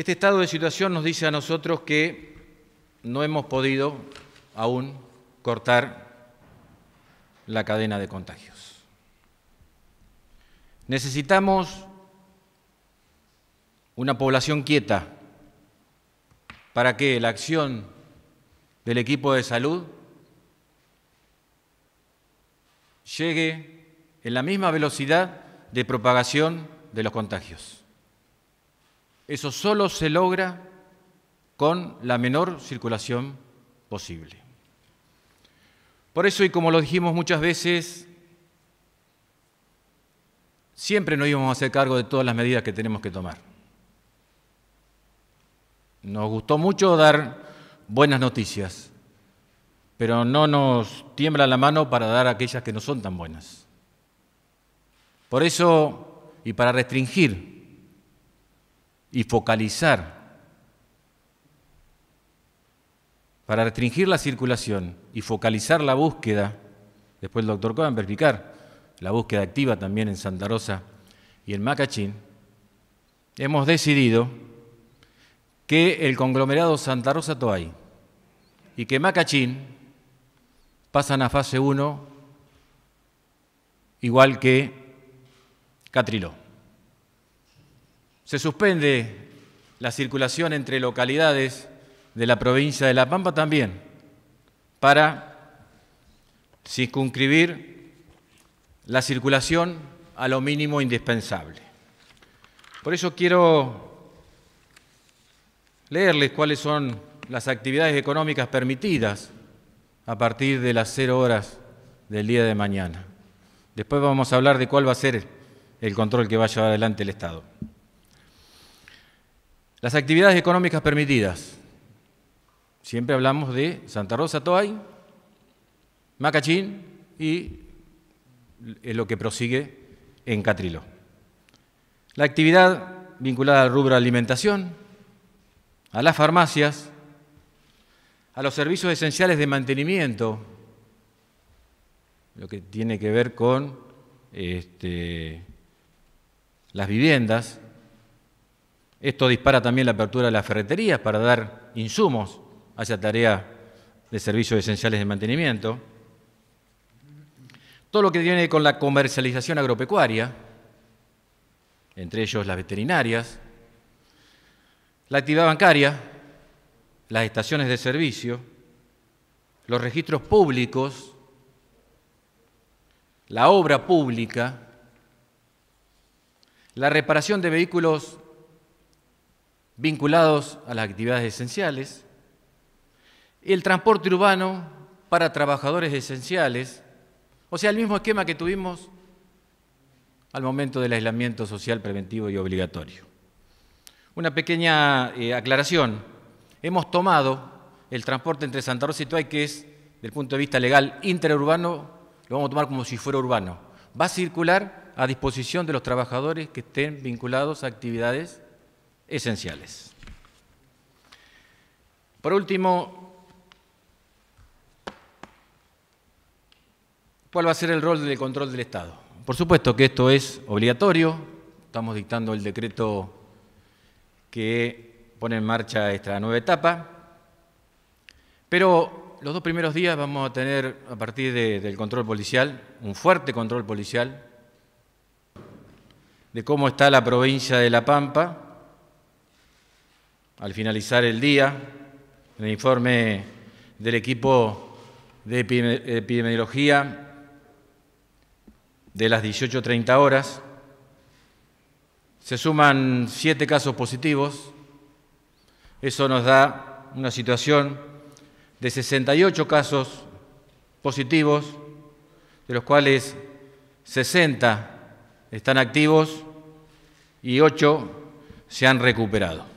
Este estado de situación nos dice a nosotros que no hemos podido aún cortar la cadena de contagios. Necesitamos una población quieta para que la acción del equipo de salud llegue en la misma velocidad de propagación de los contagios. Eso solo se logra con la menor circulación posible. Por eso, y como lo dijimos muchas veces, siempre nos íbamos a hacer cargo de todas las medidas que tenemos que tomar. Nos gustó mucho dar buenas noticias, pero no nos tiembla la mano para dar aquellas que no son tan buenas. Por eso, y para restringir y focalizar para restringir la circulación y focalizar la búsqueda, después el doctor Cohen va la búsqueda activa también en Santa Rosa y en Macachín, hemos decidido que el conglomerado Santa Rosa Toay y que Macachín pasan a fase 1 igual que Catriló se suspende la circulación entre localidades de la provincia de La Pampa también, para circunscribir la circulación a lo mínimo indispensable. Por eso quiero leerles cuáles son las actividades económicas permitidas a partir de las cero horas del día de mañana. Después vamos a hablar de cuál va a ser el control que va a llevar adelante el Estado. Las actividades económicas permitidas. Siempre hablamos de Santa Rosa Toay, Macachín y lo que prosigue en Catrilo. La actividad vinculada al rubro alimentación, a las farmacias, a los servicios esenciales de mantenimiento, lo que tiene que ver con este, las viviendas, esto dispara también la apertura de las ferreterías para dar insumos a esa tarea de servicios esenciales de mantenimiento. Todo lo que tiene con la comercialización agropecuaria, entre ellos las veterinarias, la actividad bancaria, las estaciones de servicio, los registros públicos, la obra pública, la reparación de vehículos vinculados a las actividades esenciales, el transporte urbano para trabajadores esenciales, o sea, el mismo esquema que tuvimos al momento del aislamiento social preventivo y obligatorio. Una pequeña eh, aclaración, hemos tomado el transporte entre Santa Rosa y Tuay, que es, del punto de vista legal, interurbano, lo vamos a tomar como si fuera urbano. Va a circular a disposición de los trabajadores que estén vinculados a actividades esenciales. Por último, ¿cuál va a ser el rol del control del Estado? Por supuesto que esto es obligatorio, estamos dictando el decreto que pone en marcha esta nueva etapa, pero los dos primeros días vamos a tener, a partir del control policial, un fuerte control policial de cómo está la provincia de La Pampa, al finalizar el día, en el informe del equipo de epidemiología de las 18.30 horas, se suman siete casos positivos. Eso nos da una situación de 68 casos positivos, de los cuales 60 están activos y 8 se han recuperado.